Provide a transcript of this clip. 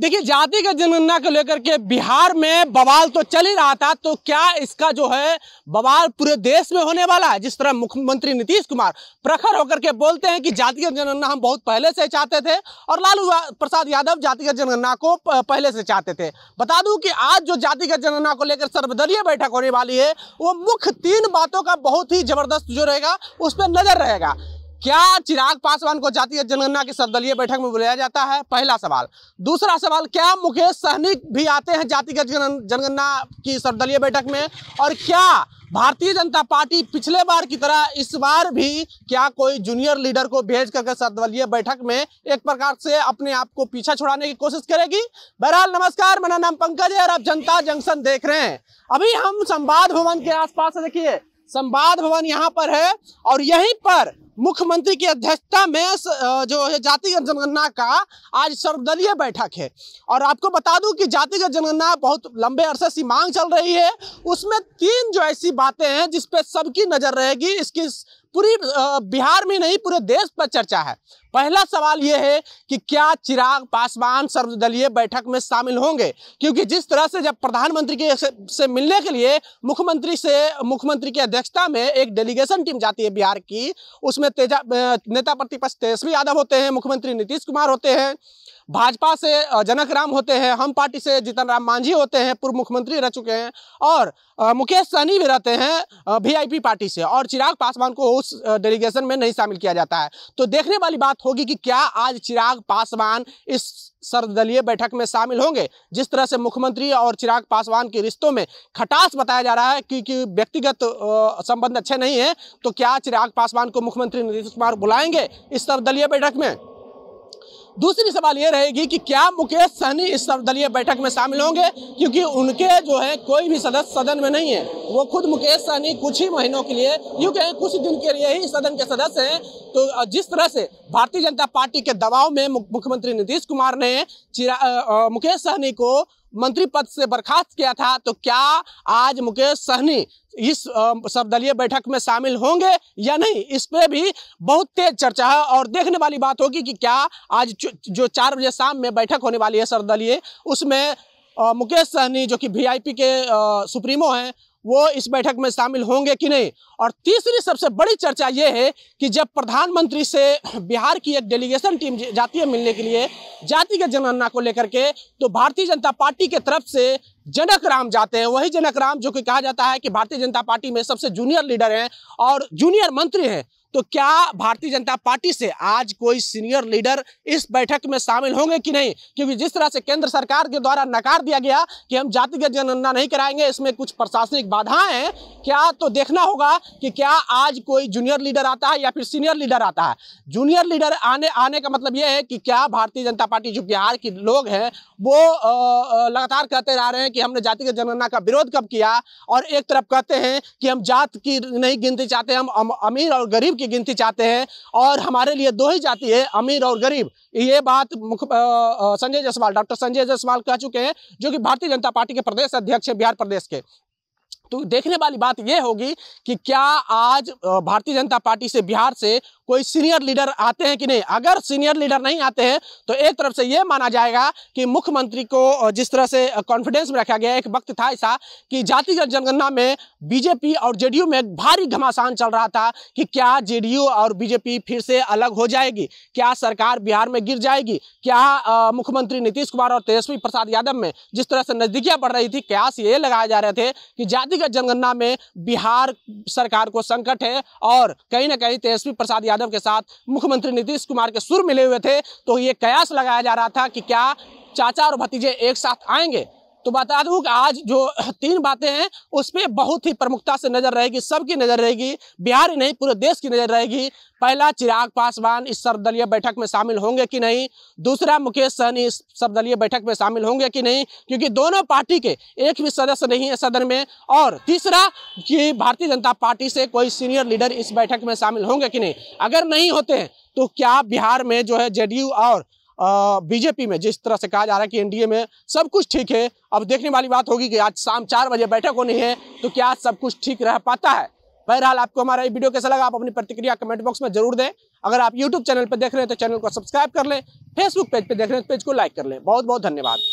देखिए जातिगत जनगणना को लेकर के बिहार में बवाल तो चल ही रहा था तो क्या इसका जो है बवाल पूरे देश में होने वाला है जिस तरह मुख्यमंत्री नीतीश कुमार प्रखर होकर के बोलते हैं कि जातिगत जनगणना हम बहुत पहले से चाहते थे और लालू प्रसाद यादव जातिगत जनगणना को पहले से चाहते थे बता दूं कि आज जो जातिगत जनगणना को लेकर सर्वदलीय बैठक होने वाली है वो मुख्य तीन बातों का बहुत ही जबरदस्त जो रहेगा उस पर नजर रहेगा क्या चिराग पासवान को जातीय जनगणना की सर्वदलीय बैठक में बुलाया जाता है पहला सवाल दूसरा सवाल क्या मुकेश सहनी भी आते हैं जातिगत जनगणना की सर्वदलीय बैठक में और क्या भारतीय जनता पार्टी पिछले बार की तरह इस बार भी क्या कोई जूनियर लीडर को भेज करके सर्वदलीय बैठक में एक प्रकार से अपने आप को पीछा छुड़ाने की कोशिश करेगी बहरहाल नमस्कार मेरा नाम पंकज है और आप जनता जंक्शन देख रहे हैं अभी हम संवाद भवन के आसपास देखिए संवाद भवन यहाँ पर है और यहीं पर मुख्यमंत्री की अध्यक्षता में जो है जातिगत जनगणना का आज सर्वदलीय बैठक है और आपको बता दूं कि जातिगत जनगणना बहुत लंबे अरसे से मांग चल रही है उसमें तीन जो ऐसी बातें हैं जिस पे सबकी नज़र रहेगी इसकी पूरी बिहार में नहीं पूरे देश पर चर्चा है पहला सवाल यह है कि क्या चिराग पासवान सर्वदलीय बैठक में शामिल होंगे क्योंकि जिस तरह से जब प्रधानमंत्री के से, से मिलने के लिए मुख्यमंत्री से मुख्यमंत्री की अध्यक्षता में एक डेलीगेशन टीम जाती है बिहार की उसमें उसमें तेजा नेता प्रतिपक्ष तेजस्वी यादव होते हैं मुख्यमंत्री नीतीश कुमार होते हैं भाजपा से जनक राम होते हैं हम पार्टी से जीतन राम मांझी होते हैं पूर्व मुख्यमंत्री रह चुके हैं और मुकेश सहनी भी रहते हैं वीआईपी पार्टी से और चिराग पासवान को उस डेलीगेशन में नहीं शामिल किया जाता है तो देखने वाली बात होगी कि क्या आज चिराग पासवान इस सर्वदलीय बैठक में शामिल होंगे जिस तरह से मुख्यमंत्री और चिराग पासवान के रिश्तों में खटास बताया जा रहा है क्योंकि व्यक्तिगत संबंध अच्छे नहीं है तो क्या चिराग पासवान को मुख्यमंत्री नीतीश कुमार बुलाएंगे इस सर्वदलीय बैठक में दूसरी सवाल ये रहेगी कि क्या मुकेश सहनी इस सर्वदलीय बैठक में शामिल होंगे क्योंकि उनके जो है कोई भी सदस्य सदन में नहीं है वो खुद मुकेश सहनी कुछ ही महीनों के लिए यूँ कहें कुछ दिन के लिए ही सदन के सदस्य हैं तो जिस तरह से भारतीय जनता पार्टी के दबाव में मुख्यमंत्री नीतीश कुमार ने चिरा आ, आ, मुकेश सहनी को मंत्री पद से बर्खास्त किया था तो क्या आज मुकेश सहनी इस सर्वदलीय बैठक में शामिल होंगे या नहीं इस पर भी बहुत तेज चर्चा है और देखने वाली बात होगी कि क्या आज जो चार बजे शाम में बैठक होने वाली है सर्वदलीय उसमें मुकेश सहनी जो कि वीआईपी के सुप्रीमो हैं वो इस बैठक में शामिल होंगे कि नहीं और तीसरी सबसे बड़ी चर्चा ये है कि जब प्रधानमंत्री से बिहार की एक डेलीगेशन टीम जाती है मिलने के लिए जातिगत जनगणना को लेकर के तो भारतीय जनता पार्टी के तरफ से जनक राम जाते हैं वही जनक राम जो कि कहा जाता है कि भारतीय जनता पार्टी में सबसे जूनियर लीडर हैं और जूनियर मंत्री हैं तो क्या भारतीय जनता पार्टी से आज कोई सीनियर लीडर इस बैठक में शामिल होंगे कि नहीं क्योंकि जिस तरह से केंद्र सरकार के द्वारा नकार दिया गया कि हम जातिगत जनगणना नहीं कराएंगे इसमें कुछ प्रशासनिक बाधाएं हैं क्या तो देखना होगा कि क्या आज कोई जूनियर लीडर आता है या फिर सीनियर लीडर आता है जूनियर लीडर आने आने का मतलब यह है कि क्या भारतीय जनता पार्टी जो बिहार के लोग हैं वो लगातार कहते रह रहे हैं कि हमने जातिगत जनगणना का विरोध कब किया और एक तरफ कहते हैं कि हम जात की नहीं गिनती चाहते हम अमीर और गरीब की गिनती चाहते हैं और हमारे लिए दो ही जाति है अमीर और गरीब ये बात मुख संजय जायसवाल डॉक्टर संजय जायसवाल कह चुके हैं जो कि भारतीय जनता पार्टी के प्रदेश अध्यक्ष है बिहार प्रदेश के तो देखने वाली बात यह होगी कि क्या आज भारतीय जनता पार्टी से बिहार से कोई सीनियर लीडर आते हैं कि नहीं अगर सीनियर लीडर नहीं आते हैं तो एक तरफ से ये माना जाएगा कि मुख्यमंत्री को जिस तरह से कॉन्फिडेंस में रखा गया एक वक्त था ऐसा कि जातिगत जनगणना में बीजेपी और जेडीयू में भारी घमासान चल रहा था कि क्या जेडीयू और बीजेपी फिर से अलग हो जाएगी क्या सरकार बिहार में गिर जाएगी क्या मुख्यमंत्री नीतीश कुमार और तेजस्वी प्रसाद यादव में जिस तरह से नजदीकियां बढ़ रही थी कयास ये लगाए जा रहे थे कि जातिगत जनगणना में बिहार सरकार को संकट है और कहीं ना कहीं तेजस्वी प्रसाद यादव यादव के साथ मुख्यमंत्री नीतीश कुमार के सुर मिले हुए थे तो ये कयास लगाया जा रहा था कि क्या चाचा और भतीजे एक साथ आएंगे तो बता दूं कि आज जो तीन बातें हैं उस पर बहुत ही प्रमुखता से नज़र रहेगी सबकी नज़र रहेगी बिहार ही नहीं पूरे देश की नज़र रहेगी पहला चिराग पासवान इस सर्वदलीय बैठक में शामिल होंगे कि नहीं दूसरा मुकेश सहनी इस सर्वदलीय बैठक में शामिल होंगे कि नहीं क्योंकि दोनों पार्टी के एक भी सदस्य नहीं है सदन में और तीसरा कि भारतीय जनता पार्टी से कोई सीनियर लीडर इस बैठक में शामिल होंगे कि नहीं अगर नहीं होते हैं तो क्या बिहार में जो है जेडीयू और बीजेपी में जिस तरह से कहा जा रहा है कि एनडीए में सब कुछ ठीक है अब देखने वाली बात होगी कि आज शाम चार बजे बैठक होनी है तो क्या सब कुछ ठीक रह पाता है बहरहाल आपको हमारा ये वीडियो कैसा लगा आप अपनी प्रतिक्रिया कमेंट बॉक्स में जरूर दें अगर आप यूट्यूब चैनल पर देख रहे हैं तो चैनल को सब्सक्राइब कर लें फेसबुक पेज पर देख रहे हैं तो पेज को लाइक कर लें बहुत बहुत धन्यवाद